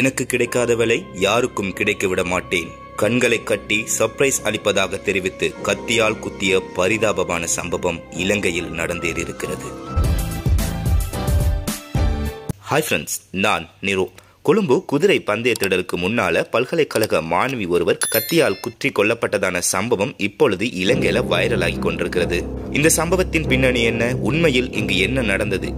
எனக்கு கிடைக்காத விலை யாருக்கும் கிடைக்க விட மாட்டேன் கண்களை கட்டி சர்ப்ரைஸ் அளிப்பதாக தெரிவித்து கத்தியால் குத்திய பரிதாபமான சம்பவம் இலங்கையில் நடந்தேறியிருக்கிறது ஹாய் ஃப்ரெண்ட்ஸ் நான் நிரோ கொழும்பு குதிரை பந்தய திடலுக்கு முன்னால பல்கலைக்கழக மாணவி ஒருவர் கத்தியால் குற்றி கொல்லப்பட்டதான சம்பவம் இப்பொழுது இலங்கையில வைரலாகி கொண்டிருக்கிறது இந்த சம்பவத்தின் பின்னணி என்ன உண்மையில் இங்கு என்ன நடந்தது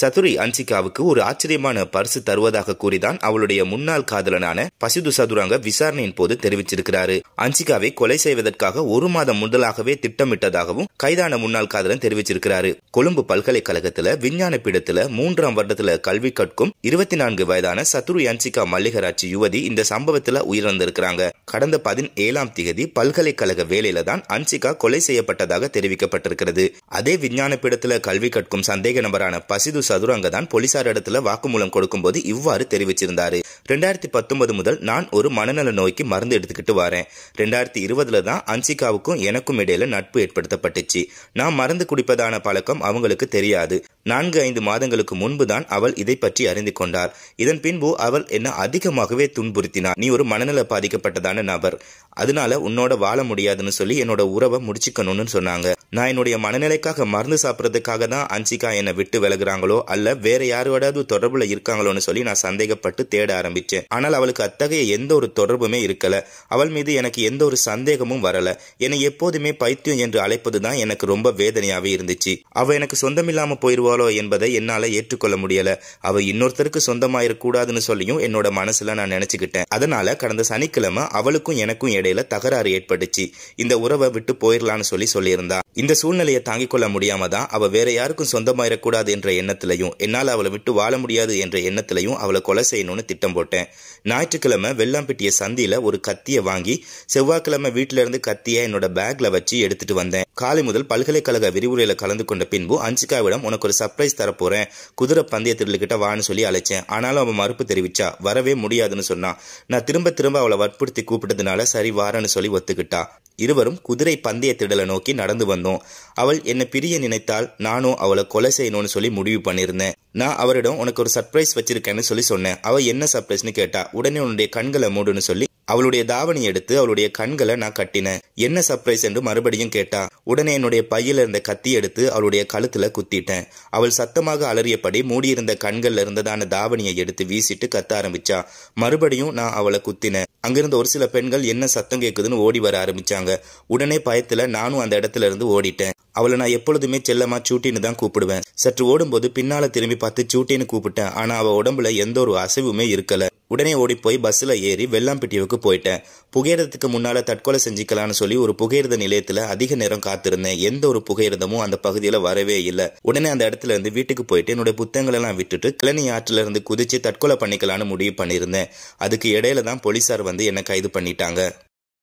சதுரி அன்சிகாவுக்கு ஒரு ஆச்சரியமான பரிசு தருவதாக கூறிதான் அவளுடைய முன்னாள் காதலனான பசிது சதுராங்க விசாரணையின் போது தெரிவிச்சிருக்கிறாரு அன்சிகாவை கொலை செய்வதற்காக ஒரு மாதம் முதலாகவே திட்டமிட்டதாகவும் கைதான முன்னாள் காதலன் தெரிவிச்சிருக்கிறாரு கொழும்பு பல்கலைக்கழகத்துல விஞ்ஞான பீடத்துல மூன்றாம் வருடத்துல கல்வி கற்கும் இருபத்தி நான்கு வயதான சதுரி அன்சிகா மல்லிகராட்சி யுவதி இந்த சம்பவத்துல உயிரிழந்திருக்கிறாங்க கடந்த பதினேழாம் தேதி பல்கலைக்கழக வேலையில தான் அன்சிகா கொலை செய்யப்பட்டதாக தெரிவிக்கப்பட்டிருக்கிறது அதே விஞ்ஞான பீடத்துல கல்வி கற்கும் சந்தேக நபரான பசிது சதுரங்க தான் போலீசார் இடத்துல வாக்குமூலம் கொடுக்கும்போது இவ்வாறு தெரிவிச்சிருந்தாரு ரெண்டாயிரத்தி பத்தொன்பது முதல் நான் ஒரு மனநல நோய்க்கு மருந்து எடுத்துக்கிட்டு வரேன் ரெண்டாயிரத்தி இருபதுல தான் அன்சிகாவுக்கும் எனக்கும் இடையில நட்பு ஏற்படுத்தப்பட்டுச்சு நான் மருந்து குடிப்பதான பழக்கம் அவங்களுக்கு தெரியாது நான்கு ஐந்து மாதங்களுக்கு முன்புதான் அவள் இதை பற்றி அறிந்து கொண்டார் இதன் பின்பு அவள் என்ன அதிகமாகவே துன்புறுத்தினார் நீ ஒரு மனநல பாதிக்கப்பட்டதான நபர் அதனால உன்னோட வாழ முடியாதுன்னு சொல்லி என்னோட உறவை முடிச்சுக்கணும்னு சொன்னாங்க நான் என்னுடைய மனநிலைக்காக மருந்து சாப்பிட்றதுக்காக தான் அன்சிகா என்னை விட்டு விலகுறாங்களோ அல்ல வேற யாரோடாவது தொடர்புல இருக்காங்களோன்னு சொல்லி நான் சந்தேகப்பட்டு தேட ஆரம்பிச்சேன் ஆனால் அவளுக்கு அத்தகைய எந்த ஒரு தொடர்புமே இருக்கல அவள் மீது எனக்கு எந்த ஒரு சந்தேகமும் வரல என்னை எப்போதுமே பைத்தியம் என்று அழைப்பதுதான் எனக்கு ரொம்ப வேதனையாவே இருந்துச்சு அவ எனக்கு சொந்தமில்லாம போயிருவா இருப்பாளோ என்பதை என்னால ஏற்றுக்கொள்ள முடியல அவ இன்னொருத்தருக்கு சொந்தமாயிடக்கூடாதுன்னு சொல்லியும் என்னோட மனசுல நான் நினைச்சுக்கிட்டேன் அதனால கடந்த சனிக்கிழமை அவளுக்கும் எனக்கும் இடையில தகராறு ஏற்பட்டுச்சு இந்த உறவை விட்டு போயிடலான்னு சொல்லி சொல்லியிருந்தா இந்த சூழ்நிலையை தாங்கிக் கொள்ள முடியாம தான் அவ வேற யாருக்கும் சொந்தமாயிடக்கூடாது என்ற எண்ணத்திலையும் என்னால் அவளை விட்டு வாழ முடியாது என்ற எண்ணத்திலையும் அவளை கொலை செய்யணும்னு திட்டம் போட்டேன் ஞாயிற்றுக்கிழமை வெள்ளாம்பட்டிய சந்தியில ஒரு கத்தியை வாங்கி செவ்வாய்க்கிழமை வீட்டில இருந்து கத்திய என்னோட பேக்ல வச்சு எடுத்துட்டு வந்தேன் காலை முதல் பல்கலைக்கழக விரிவுரையில கலந்து கொண்ட பின்பு அன்சிகாவிடம் உனக்கு ஒரு சர்ப்ரைஸ் தரப்போகிறேன் குதிரை பந்தய பந்தயத்திடல்கிட்ட வான்னு சொல்லி அழைச்சேன் ஆனாலும் அவன் மறுப்பு தெரிவிச்சா வரவே முடியாதுன்னு சொன்னான் நான் திரும்ப திரும்ப அவளை வற்புறுத்தி கூப்பிட்டதுனால சரி வாரன்னு சொல்லி ஒத்துக்கிட்டா இருவரும் குதிரை பந்தய திடலை நோக்கி நடந்து வந்தோம் அவள் என்னை பிரிய நினைத்தால் நானும் அவளை கொலை செய்யணும்னு சொல்லி முடிவு பண்ணியிருந்தேன் நான் அவரிடம் உனக்கு ஒரு சர்ப்ரைஸ் வச்சிருக்கேன்னு சொல்லி சொன்னேன் அவள் என்ன சர்ப்ரைஸ்னு கேட்டா உடனே உன்னுடைய கண்களை மூடுன்னு சொல்லி அவளுடைய தாவணி எடுத்து அவளுடைய கண்களை நான் கட்டினேன் என்ன சர்ப்ரைஸ் என்று மறுபடியும் கேட்டா உடனே என்னுடைய பையில இருந்த கத்தி எடுத்து அவளுடைய கழுத்துல குத்திட்டேன் அவள் சத்தமாக அலறியபடி மூடியிருந்த கண்கள்ல இருந்ததான தாவணியை எடுத்து வீசிட்டு கத்த ஆரம்பிச்சா மறுபடியும் நான் அவளை குத்தினேன் அங்கிருந்த ஒரு சில பெண்கள் என்ன சத்தம் கேக்குதுன்னு ஓடி வர ஆரம்பிச்சாங்க உடனே பயத்துல நானும் அந்த இடத்துல இருந்து ஓடிட்டேன் அவளை நான் எப்பொழுதுமே செல்லமா சூட்டின்னு தான் கூப்பிடுவேன் சற்று ஓடும்போது பின்னால திரும்பி பார்த்து சூட்டின்னு கூப்பிட்டேன் ஆனா அவ உடம்புல எந்த ஒரு அசைவுமே இருக்கல உடனே ஓடிப்போய் பஸ்ஸில் ஏறி வெள்ளாம்பட்டியவுக்கு போயிட்டேன் புகையிரதத்துக்கு முன்னால் தற்கொலை செஞ்சுக்கலான்னு சொல்லி ஒரு புகையிரத நிலையத்தில் அதிக நேரம் காத்திருந்தேன் எந்த ஒரு புகையிரதமும் அந்த பகுதியில் வரவே இல்லை உடனே அந்த இடத்துல இருந்து வீட்டுக்கு போயிட்டு என்னுடைய புத்தகங்களெல்லாம் விட்டுட்டு கிளனி ஆற்றில இருந்து குதித்து தற்கொலை பண்ணிக்கலான்னு முடிவு பண்ணியிருந்தேன் அதுக்கு இடையில தான் போலீஸார் வந்து என்னை கைது பண்ணிட்டாங்க